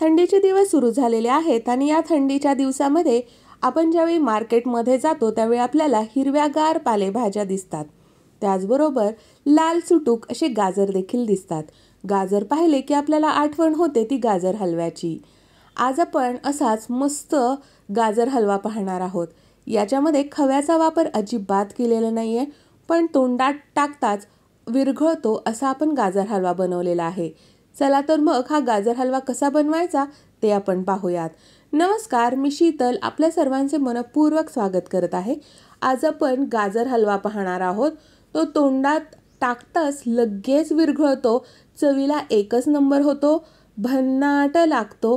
थंडीचे दिवस सुरू झालेले आहेत आणि या थंडीच्या दिवसामध्ये आपण ज्यावेळी मार्केटमध्ये जातो त्यावेळी आपल्याला हिरव्यागार पालेभाज्या दिसतात त्याचबरोबर लाल सुटूक असे गाजर देखील दिसतात गाजर पाहिले की आपल्याला आठवण होते ती गाजर हलव्याची आज आपण असाच मस्त गाजर हलवा पाहणार आहोत याच्यामध्ये खव्याचा वापर अजिबात केलेला नाही आहे पण तोंडात टाकताच विरघळतो असा आपण गाजर हलवा बनवलेला आहे चला तर मग हा गाजर हलवा कसा बनवायचा ते आपण पाहूयात नमस्कार मी शीतल आपल्या सर्वांचे मनपूर्वक स्वागत करत आहे आज आपण गाजर हलवा पाहणार आहोत तो तोंडात टाकताच लगेच विरघळतो चवीला एकच नंबर होतो भन्नाट लागतो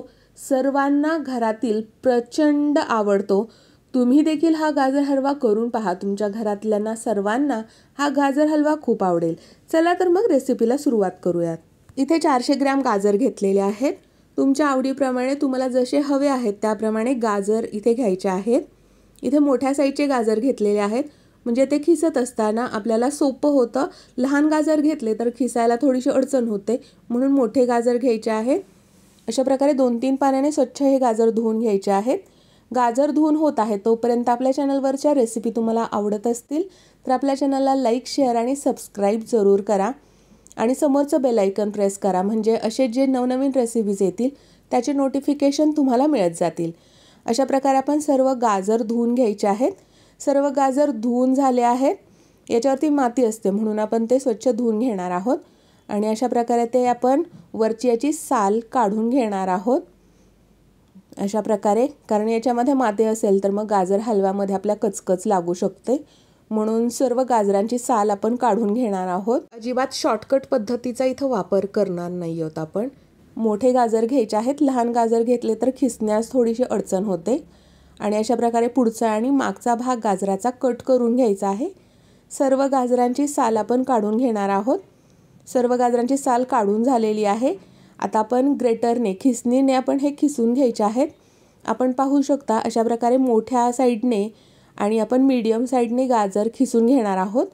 सर्वांना घरातील प्रचंड आवडतो तुम्ही देखील हा गाजर हलवा करून पहा तुमच्या घरातल्यांना सर्वांना हा गाजर हलवा खूप आवडेल चला तर मग रेसिपीला सुरुवात करूयात इथे चारशे ग्रॅम गाजर घेतलेले आहेत तुमच्या आवडीप्रमाणे तुम्हाला जसे हवे आहेत त्याप्रमाणे गाजर इथे घ्यायचे आहेत इथे मोठ्या साईजचे गाजर घेतलेले आहेत म्हणजे ते खिसत असताना आपल्याला सोपं होतं लहान गाजर घेतले तर खिसायला थोडीशी अडचण होते म्हणून मोठे गाजर घ्यायचे आहेत अशा प्रकारे दोन तीन पाण्याने स्वच्छ हे गाजर धुवून घ्यायचे आहेत गाजर धुवून होत आहे तोपर्यंत आपल्या चॅनलवरच्या रेसिपी तुम्हाला आवडत असतील तर आपल्या चॅनलला लाईक शेअर आणि सबस्क्राईब जरूर करा आणि समोरचं बेलायकन प्रेस करा म्हणजे असे जे नवनवीन रेसिपीज येतील त्याचे नोटिफिकेशन तुम्हाला मिळत जातील अशा प्रकारे आपण सर्व गाजर धुवून घ्यायचे आहेत सर्व गाजर धुवून झाले आहेत याच्यावरती माती असते म्हणून आपण ते स्वच्छ धुवून घेणार आहोत आणि अशा प्रकारे ते आपण वरची याची साल काढून घेणार आहोत अशा प्रकारे कारण याच्यामध्ये माती असेल तर मग गाजर हलव्यामध्ये आपल्या कचकच लागू शकते म्हणून सर्व गाजरांची साल आपण काढून घेणार आहोत अजिबात शॉर्टकट पद्धतीचा इथं वापर करणार नाही आहोत आपण मोठे गाजर घ्यायचे आहेत लहान गाजर घेतले तर खिसण्यास थोडीशी अडचण होते आणि अशा प्रकारे पुढचा आणि मागचा भाग गाजराचा कट करून घ्यायचा आहे सर्व गाजरांची साल आपण काढून घेणार आहोत सर्व गाजरांची साल काढून झालेली आहे आता आपण ग्रेटरने खिसणीने आपण हे खिसून घ्यायचे आहेत आपण पाहू शकता अशा प्रकारे मोठ्या साईडने आणि आपण मीडियम साईडने गाजर खिसून घेणार आहोत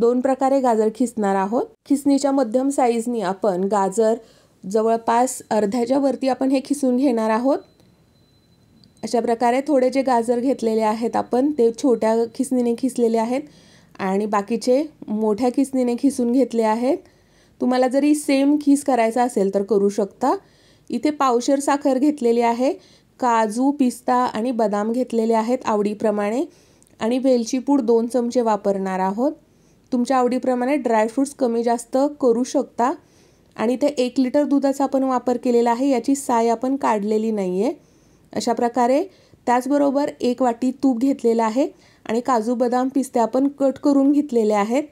दोन प्रकारे गाजर खिसणार आहोत खिसणीच्या मध्यम साईजनी आपण गाजर जवळपास अर्ध्याच्या वरती आपण हे खिसून घेणार आहोत अशा प्रकारे थोडे जे गाजर घेतलेले आहेत आपण ते छोट्या खिसणीने खिसलेले आहेत आणि बाकीचे मोठ्या खिसणीने खिसून घेतले आहेत तुम्हाला जरी सेम खिस करायचा असेल तर करू शकता इथे पावशर साखर घेतलेली आहे काजू पिस्ता आणि बदाम घेतलेले आहेत आवडीप्रमाणे आणि वेलची पूड दोन चमचे वापरणार आहोत तुमच्या आवडीप्रमाणे ड्रायफ्रूट्स कमी जास्त करू शकता आणि ते एक लिटर दुधाचा आपण वापर केलेला आहे याची साय आपण काढलेली नाही आहे अशा प्रकारे त्याचबरोबर एक वाटी तूप घेतलेलं आहे आणि काजू बदाम पिस्ते आपण कट करून घेतलेले आहेत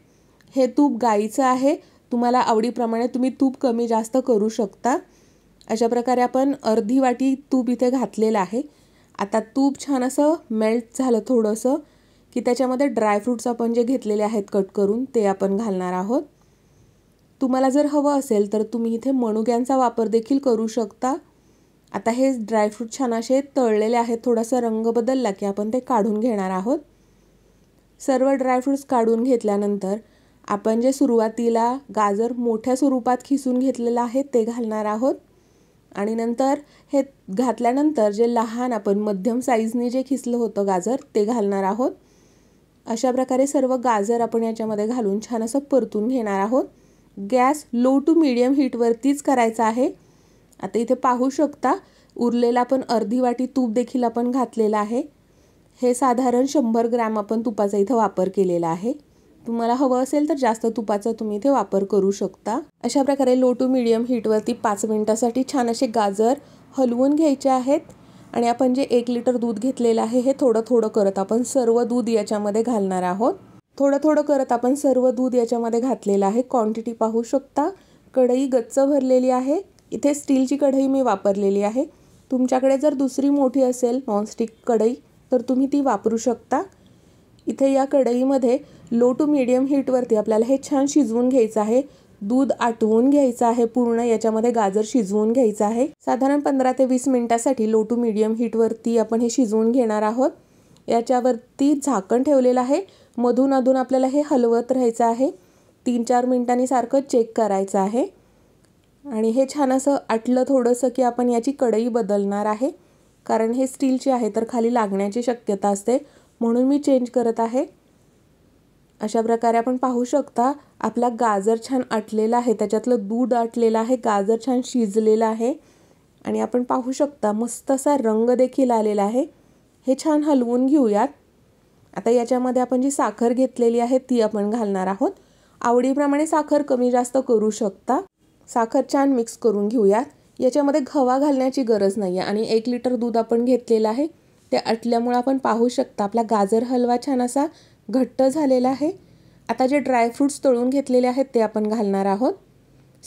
हे तूप गाईचं आहे तुम्हाला आवडीप्रमाणे तुम्ही तूप कमी जास्त करू शकता अशा प्रकारे आपण अर्धी वाटी तूप इथे घातलेलं आहे आता तूप छान असं मेल्ट झालं थोडंसं की त्याच्यामध्ये ड्रायफ्रूट्स आपण जे घेतलेले आहेत कट करून ते आपण घालणार आहोत तुम्हाला जर हवं असेल तर तुम्ही इथे मणुग्यांचा वापर देखील करू शकता आता हे ड्रायफ्रूट छान असे तळलेले आहेत थोडासा रंग बदलला की आपण ते काढून घेणार आहोत सर्व ड्रायफ्रूट्स काढून घेतल्यानंतर आपण जे सुरुवातीला गाजर मोठ्या स्वरूपात खिसून घेतलेलं आहे ते घालणार आहोत आणि नंतर हे घातल्यानंतर जे लहान आपण मध्यम साईजनी जे खिसलं होतं गाजर ते घालणार आहोत अशा प्रकारे सर्व गाजर आपण याच्यामध्ये घालून छान असं परतून घेणार आहोत गॅस लो टू मिडियम हीटवरतीच करायचा आहे आता इथे पाहू शकता उरलेला पण अर्धी वाटी तूप देखील आपण घातलेला आहे हे साधारण शंभर ग्रॅम आपण तुपाचा इथं वापर केलेला आहे तुम्हाला हवं असेल तर जास्त तुपाचा तुम्ही इथे वापर करू शकता अशा प्रकारे लो टू मिडियम हीटवरती पाच मिनटासाठी छान असे गाजर हलवून घ्यायचे आहेत आणि आपण जे एक लिटर दूध घेतलेलं आहे हे थोडं थोडं करत आपण सर्व दूध याच्यामध्ये घालणार आहोत थोडं थोडं करत आपण सर्व दूध याच्यामध्ये घातलेलं आहे क्वांटिटी पाहू शकता कढई गच्च भरलेली आहे इथे स्टीलची कढई मी वापरलेली आहे तुमच्याकडे जर दुसरी मोठी असेल नॉनस्टिक कढई तर तुम्ही ती वापरू शकता इथे या कढईमध्ये लो टू मीडियम हीटवरती आपल्याला हे छान शिजवून घ्यायचं आहे दूध आटवून घ्यायचं आहे पूर्ण याच्यामध्ये गाजर शिजवून घ्यायचं आहे साधारण पंधरा ते वीस मिनिटासाठी लो टू मिडियम हीटवरती आपण हे शिजवून घेणार आहोत याच्यावरती झाकण ठेवलेलं आहे मधून अधून आपल्याला हे हलवत राहायचं आहे तीन चार मिनिटांनी सारखं चेक करायचं आहे आणि हे छान असं आटलं थोडंसं की आपण याची कढई बदलणार आहे कारण हे स्टीलची आहे तर खाली लागण्याची शक्यता असते म्हणून मी चेंज करत आहे अशा प्रकारे आपण पाहू शकता आपला गाजर छान आटलेला आहे त्याच्यातलं दूध आटलेलं आहे गाजर छान शिजलेलं आहे आणि आपण पाहू शकता मस्त असा रंग देखील आलेला आहे हे छान हलवून घेऊयात आता याच्यामध्ये आपण जी साखर घेतलेली आहे ती आपण घालणार आहोत आवडीप्रमाणे साखर कमी जास्त करू शकता साखर छान मिक्स करून घेऊयात याच्यामध्ये खवा घालण्याची गरज नाही आहे आणि एक लिटर दूध आपण घेतलेलं आहे ते आटल्यामुळं आपण पाहू शकता आपला गाजर हलवा छान असा घट्ट झालेलं आहे आता जे ड्रायफ्रूट्स तळून घेतलेले आहेत ते आपण घालणार आहोत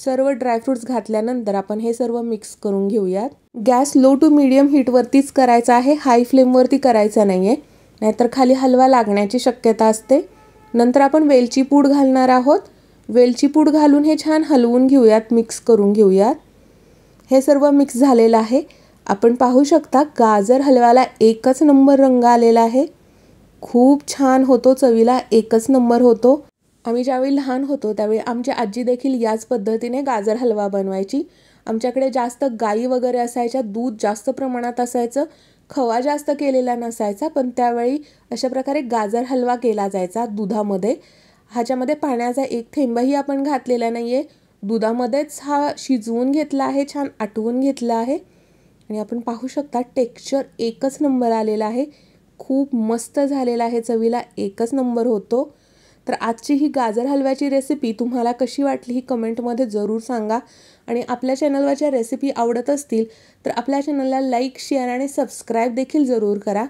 सर्व ड्रायफ्रूट्स घातल्यानंतर आपण हे सर्व मिक्स करून घेऊयात गॅस लो टू मिडियम हीटवरतीच करायचा आहे हाय फ्लेमवरती करायचा नाही आहे नाहीतर खाली हलवा लागण्याची शक्यता असते नंतर आपण वेलची पूड घालणार आहोत वेलची पूड घालून हे छान हलवून घेऊयात मिक्स करून घेऊयात हे सर्व मिक्स झालेलं आहे आपण पाहू शकता गाजर हलव्याला एकच नंबर रंग आलेला आहे खूप छान होतो चवीला एकच नंबर होतो आम्ही ज्यावेळी लहान होतो त्यावेळी आमची आजी देखील याच पद्धतीने गाजर हलवा बनवायची आमच्याकडे जास्त गाई वगैरे असायच्या दूध जास्त प्रमाणात असायचं खवा जास्त केलेला नसायचा पण त्यावेळी अशा प्रकारे गाजर हलवा केला जायचा दुधामध्ये ह्याच्यामध्ये पाण्याचा एक थेंबही आपण घातलेला नाही आहे दुधामध्येच हा शिजवून घेतला आहे छान आटवून घेतला आहे आणि आपण पाहू शकता टेक्स्चर एकच नंबर आलेला आहे खूप मस्त झालेला आहे चवीला एकच नंबर होतो तर आजची ही गाजर हलव्याची रेसिपी तुम्हाला कशी वाटली ही कमेंटमध्ये जरूर सांगा आणि आपल्या चॅनलवर ज्या रेसिपी आवडत असतील तर आपल्या चॅनलला लाईक शेअर आणि सबस्क्राईब देखील जरूर करा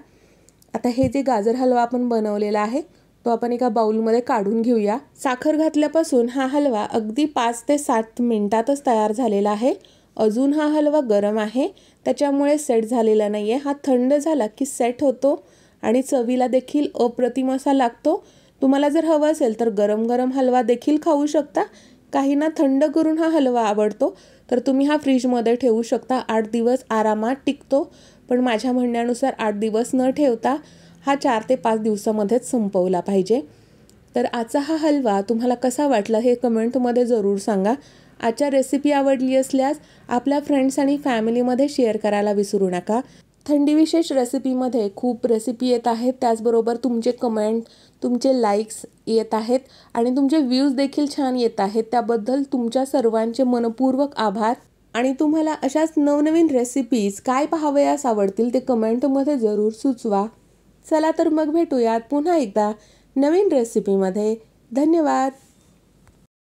आता हे जे गाजर हलवा आपण बनवलेला आहे तो आपण एका बाऊलमध्ये काढून घेऊया साखर घातल्यापासून हा हलवा अगदी पाच ते सात मिनटातच तयार झालेला आहे अजून हा हलवा गरम आहे त्याच्यामुळे सेट झालेला नाही आहे हा थंड झाला की सेट होतो आणि चवीला देखील अप्रतिम असा लागतो तुम्हाला जर हवं असेल तर गरम गरम हलवा देखील खाऊ शकता काहींना थंड करून हा हलवा आवडतो तर तुम्ही हा फ्रीजमध्ये ठेवू शकता आठ दिवस आरामात टिकतो पण माझ्या म्हणण्यानुसार आठ दिवस न ठेवता हा चार ते पाच दिवसामध्येच संपवला पाहिजे तर आजचा हा हलवा तुम्हाला कसा वाटला हे कमेंटमध्ये जरूर सांगा आजच्या रेसिपी आवडली असल्यास आपल्या फ्रेंड्स आणि फॅमिलीमध्ये शेअर करायला विसरू नका थंडी विशेष रेसिपीमध्ये खूप रेसिपी येत आहेत त्याचबरोबर तुमचे कमेंट तुमचे लाईक्स येत आहेत आणि तुमचे व्ह्यूज देखील छान येत आहेत त्याबद्दल तुमच्या सर्वांचे मनपूर्वक आभार आणि तुम्हाला अशाच नवनवीन रेसिपीज काय पाहावयास आवडतील ते कमेंटमध्ये जरूर सुचवा चला तर मग भेटूयात पुन्हा एकदा नवीन रेसिपीमध्ये धन्यवाद